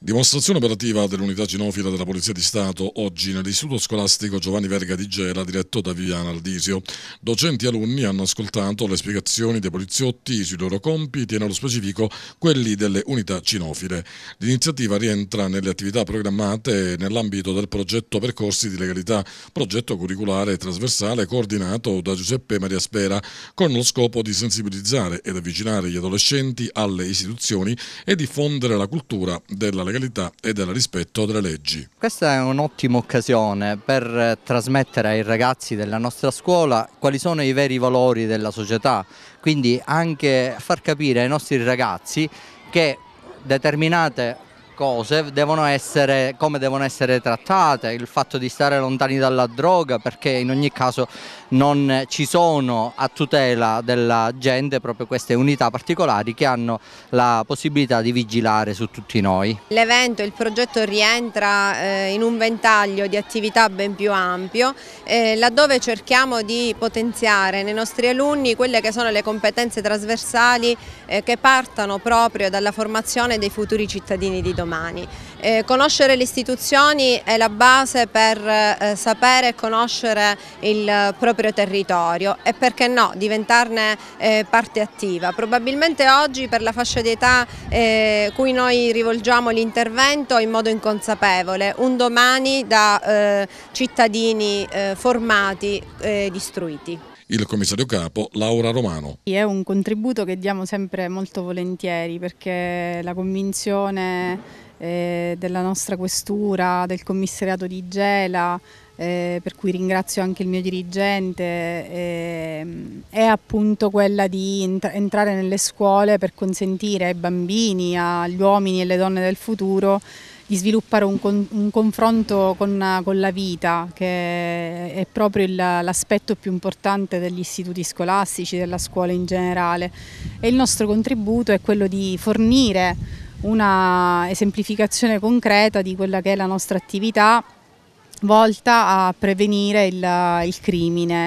Dimostrazione operativa dell'unità cinofila della Polizia di Stato oggi nell'Istituto Scolastico Giovanni Verga di Gela diretto da Viviana Aldisio. Docenti e alunni hanno ascoltato le spiegazioni dei poliziotti sui loro compiti e nello specifico quelli delle unità cinofile. L'iniziativa rientra nelle attività programmate nell'ambito del progetto Percorsi di Legalità, progetto curriculare e trasversale coordinato da Giuseppe Maria Spera con lo scopo di sensibilizzare ed avvicinare gli adolescenti alle istituzioni e diffondere la cultura della legalità legalità e del rispetto delle leggi. Questa è un'ottima occasione per eh, trasmettere ai ragazzi della nostra scuola quali sono i veri valori della società, quindi anche far capire ai nostri ragazzi che determinate cose devono essere, come devono essere trattate, il fatto di stare lontani dalla droga perché in ogni caso non ci sono a tutela della gente proprio queste unità particolari che hanno la possibilità di vigilare su tutti noi. L'evento, il progetto rientra eh, in un ventaglio di attività ben più ampio eh, laddove cerchiamo di potenziare nei nostri alunni quelle che sono le competenze trasversali eh, che partano proprio dalla formazione dei futuri cittadini di domani domani. Eh, conoscere le istituzioni è la base per eh, sapere e conoscere il proprio territorio e perché no diventarne eh, parte attiva. Probabilmente oggi per la fascia di età eh, cui noi rivolgiamo l'intervento in modo inconsapevole, un domani da eh, cittadini eh, formati e distruiti il commissario capo Laura Romano. È un contributo che diamo sempre molto volentieri perché la convinzione eh, della nostra questura, del commissariato di Gela, eh, per cui ringrazio anche il mio dirigente, eh, è appunto quella di ent entrare nelle scuole per consentire ai bambini, agli uomini e alle donne del futuro di sviluppare un, con, un confronto con, con, la vita, che è proprio l'aspetto più importante degli istituti scolastici, della scuola in generale. E il nostro contributo è quello di fornire una esemplificazione concreta di quella che è la nostra attività volta a prevenire il, il crimine.